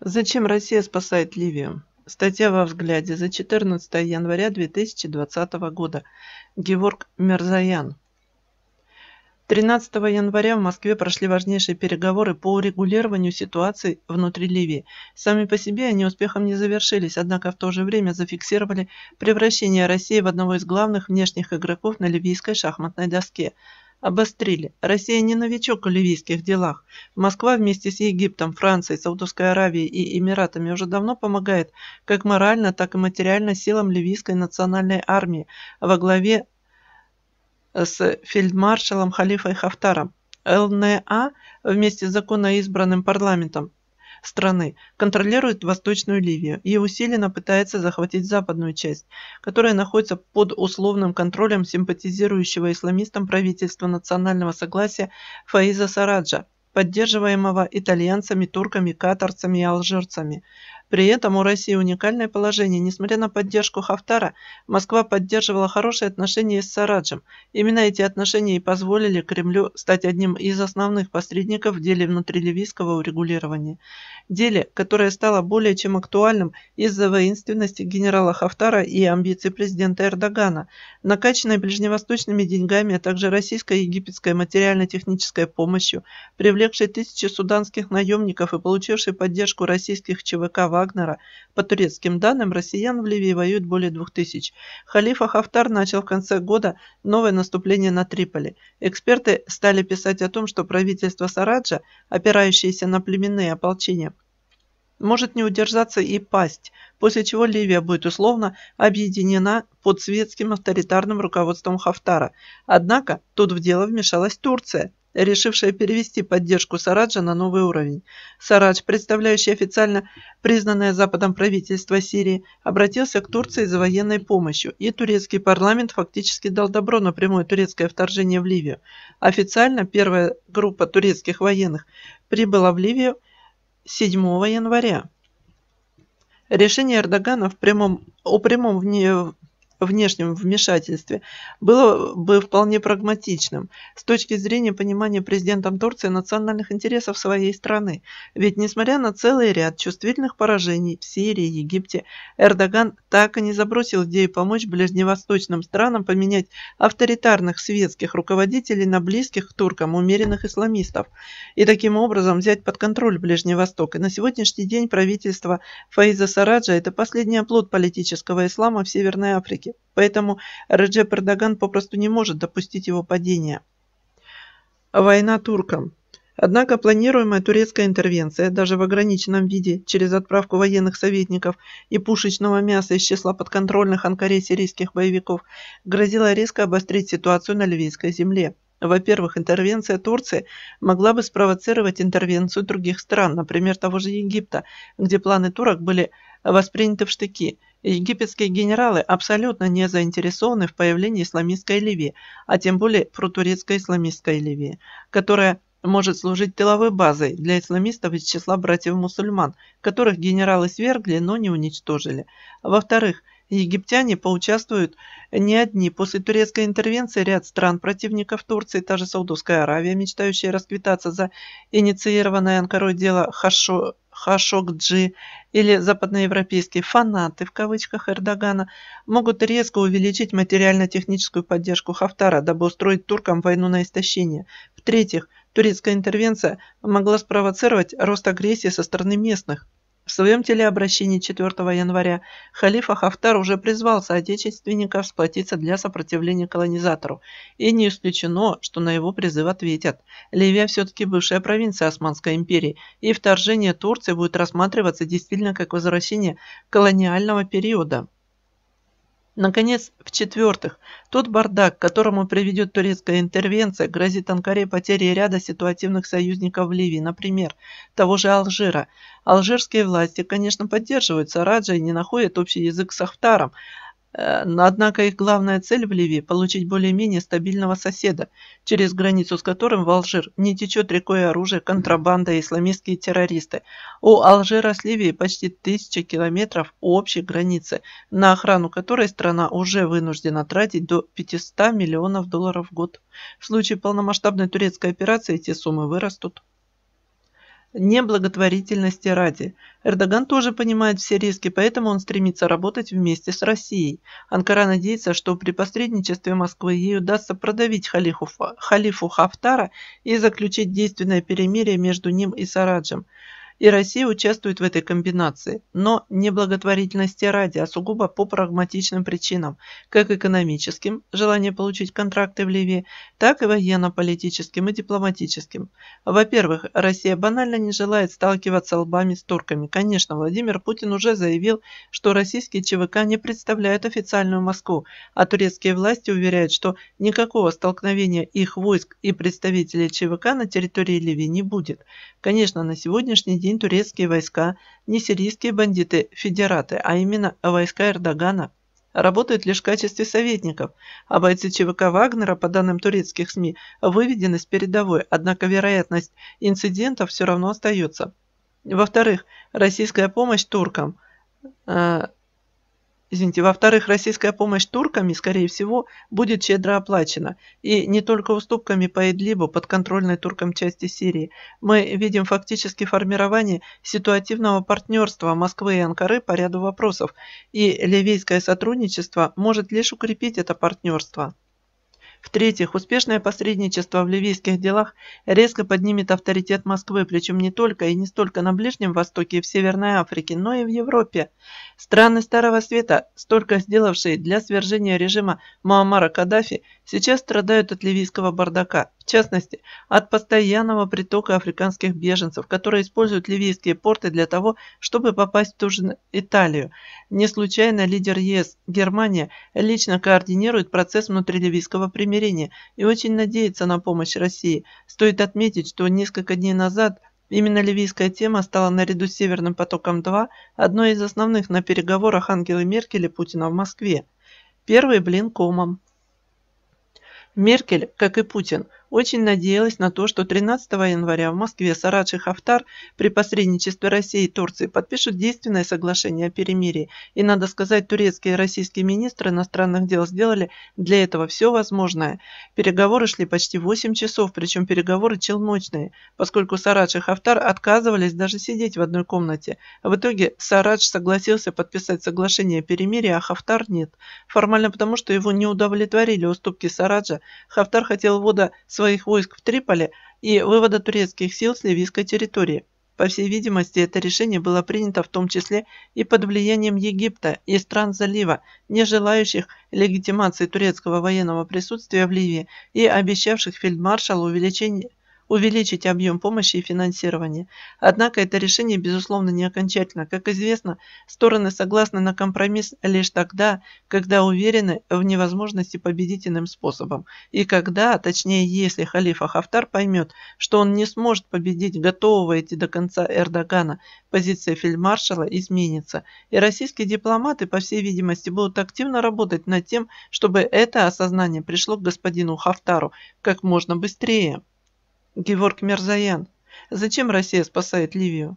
Зачем Россия спасает Ливию? Статья во взгляде за 14 января 2020 года. Геворг Мерзаян. 13 января в Москве прошли важнейшие переговоры по урегулированию ситуации внутри Ливии. Сами по себе они успехом не завершились, однако в то же время зафиксировали превращение России в одного из главных внешних игроков на ливийской шахматной доске – Обострили. Россия не новичок в ливийских делах. Москва вместе с Египтом, Францией, Саудовской Аравией и Эмиратами уже давно помогает как морально, так и материально силам ливийской национальной армии во главе с фельдмаршалом Халифой Хафтаром. ЛНА вместе с законно избранным парламентом страны, контролирует Восточную Ливию и усиленно пытается захватить западную часть, которая находится под условным контролем симпатизирующего исламистам правительства национального согласия Фаиза Сараджа, поддерживаемого итальянцами, турками, катарцами и алжирцами, при этом у России уникальное положение. Несмотря на поддержку Хафтара, Москва поддерживала хорошие отношения с Сараджем. Именно эти отношения и позволили Кремлю стать одним из основных посредников в деле внутриливийского урегулирования. Деле, которое стало более чем актуальным из-за воинственности генерала Хафтара и амбиций президента Эрдогана, накачанной ближневосточными деньгами, а также российской и египетской материально-технической помощью, привлекшей тысячи суданских наемников и получившей поддержку российских ЧВК в Вагнера. По турецким данным, россиян в Ливии воюют более двух тысяч. Халифа Хафтар начал в конце года новое наступление на Триполи. Эксперты стали писать о том, что правительство Сараджа, опирающееся на племенные ополчения, может не удержаться и пасть, после чего Ливия будет условно объединена под светским авторитарным руководством Хафтара. Однако тут в дело вмешалась Турция – решившая перевести поддержку Сараджа на новый уровень. Сарадж, представляющий официально признанное Западом правительство Сирии, обратился к Турции за военной помощью, и турецкий парламент фактически дал добро на прямое турецкое вторжение в Ливию. Официально первая группа турецких военных прибыла в Ливию 7 января. Решение Эрдогана в прямом, о прямом вне, внешнем вмешательстве было бы вполне прагматичным с точки зрения понимания президентом Турции национальных интересов своей страны. Ведь несмотря на целый ряд чувствительных поражений в Сирии, Египте, Эрдоган так и не забросил идею помочь ближневосточным странам поменять авторитарных светских руководителей на близких к туркам умеренных исламистов и таким образом взять под контроль Ближний Восток. И на сегодняшний день правительство Фаиза Сараджа – это последний оплот политического ислама в Северной Африке власти, поэтому Реджеп Эрдоган попросту не может допустить его падения. Война туркам. Однако планируемая турецкая интервенция, даже в ограниченном виде, через отправку военных советников и пушечного мяса из числа подконтрольных Анкаре сирийских боевиков, грозила резко обострить ситуацию на Ливийской земле. Во-первых, интервенция Турции могла бы спровоцировать интервенцию других стран, например, того же Египта, где планы турок были восприняты в штыки – Египетские генералы абсолютно не заинтересованы в появлении исламистской Ливии, а тем более протурецкой исламистской Ливии, которая может служить тыловой базой для исламистов из числа братьев-мусульман, которых генералы свергли, но не уничтожили. Во-вторых, египтяне поучаствуют не одни. После турецкой интервенции ряд стран-противников Турции, та же Саудовская Аравия, мечтающая расквитаться за инициированное Анкарой дело Хашо Хашокджи или западноевропейские «фанаты» в кавычках Эрдогана могут резко увеличить материально-техническую поддержку Хафтара, дабы устроить туркам войну на истощение. В-третьих, турецкая интервенция могла спровоцировать рост агрессии со стороны местных. В своем телеобращении 4 января халифа Хафтар уже призвал соотечественников сплотиться для сопротивления колонизатору, и не исключено, что на его призыв ответят. Ливия все-таки бывшая провинция Османской империи, и вторжение Турции будет рассматриваться действительно как возвращение колониального периода. Наконец, в-четвертых, тот бардак, к которому приведет турецкая интервенция, грозит Анкаре потерей ряда ситуативных союзников в Ливии, например, того же Алжира. Алжирские власти, конечно, поддерживают Сараджа и не находят общий язык с Ахтаром, Э, но однако их главная цель в Ливии – получить более-менее стабильного соседа, через границу с которым в Алжир не течет рекой оружие, контрабанда и исламистские террористы. У Алжира с Ливией почти тысяча километров общей границы, на охрану которой страна уже вынуждена тратить до 500 миллионов долларов в год. В случае полномасштабной турецкой операции эти суммы вырастут не благотворительности ради. Эрдоган тоже понимает все риски, поэтому он стремится работать вместе с Россией. Анкара надеется, что при посредничестве Москвы ей удастся продавить халифу, халифу Хафтара и заключить действенное перемирие между ним и Сараджем – и Россия участвует в этой комбинации, но не благотворительности ради, а сугубо по прагматичным причинам, как экономическим, желание получить контракты в Ливии, так и военно-политическим и дипломатическим. Во-первых, Россия банально не желает сталкиваться лбами с турками. Конечно, Владимир Путин уже заявил, что российские ЧВК не представляют официальную Москву, а турецкие власти уверяют, что никакого столкновения их войск и представителей ЧВК на территории Ливии не будет. Конечно, на сегодняшний день турецкие войска не сирийские бандиты-федераты, а именно войска Эрдогана работают лишь в качестве советников, а бойцы ЧВК Вагнера, по данным турецких СМИ, выведены с передовой, однако вероятность инцидентов все равно остается. Во-вторых, российская помощь туркам э, Извините, во-вторых, российская помощь турками, скорее всего, будет щедро оплачена, и не только уступками по Идлибу, подконтрольной туркам части Сирии. Мы видим фактически формирование ситуативного партнерства Москвы и Анкары по ряду вопросов, и ливийское сотрудничество может лишь укрепить это партнерство. В-третьих, успешное посредничество в ливийских делах резко поднимет авторитет Москвы, причем не только и не столько на Ближнем Востоке и в Северной Африке, но и в Европе. Страны Старого Света, столько сделавшие для свержения режима Муаммара Каддафи, сейчас страдают от ливийского бардака – в частности, от постоянного притока африканских беженцев, которые используют ливийские порты для того, чтобы попасть в ту же Италию. Не случайно лидер ЕС Германия лично координирует процесс внутриливийского примирения и очень надеется на помощь России. Стоит отметить, что несколько дней назад Именно ливийская тема стала наряду с Северным потоком-2 одной из основных на переговорах Ангелы Меркель и Путина в Москве. Первый блин комом. Меркель, как и Путин, очень надеялась на то, что 13 января в Москве Сарадж и Хафтар при посредничестве России и Турции подпишут действенное соглашение о перемирии. И, надо сказать, турецкие и российские министры иностранных дел сделали для этого все возможное. Переговоры шли почти 8 часов, причем переговоры челночные, поскольку Сарадж и Хафтар отказывались даже сидеть в одной комнате. В итоге Сарадж согласился подписать соглашение о перемирии, а Хафтар нет. Формально потому, что его не удовлетворили уступки Сараджа. Хафтар хотел ввода с своих войск в Триполи и вывода турецких сил с ливийской территории. По всей видимости, это решение было принято в том числе и под влиянием Египта и стран залива, не желающих легитимации турецкого военного присутствия в Ливии и обещавших фельдмаршалу увеличение увеличить объем помощи и финансирования. Однако это решение, безусловно, не окончательно. Как известно, стороны согласны на компромисс лишь тогда, когда уверены в невозможности победить иным способом. И когда, точнее, если халифа Хафтар поймет, что он не сможет победить готового идти до конца Эрдогана, позиция фельдмаршала изменится. И российские дипломаты, по всей видимости, будут активно работать над тем, чтобы это осознание пришло к господину Хафтару как можно быстрее. Геворг Мерзаян. Зачем Россия спасает Ливию?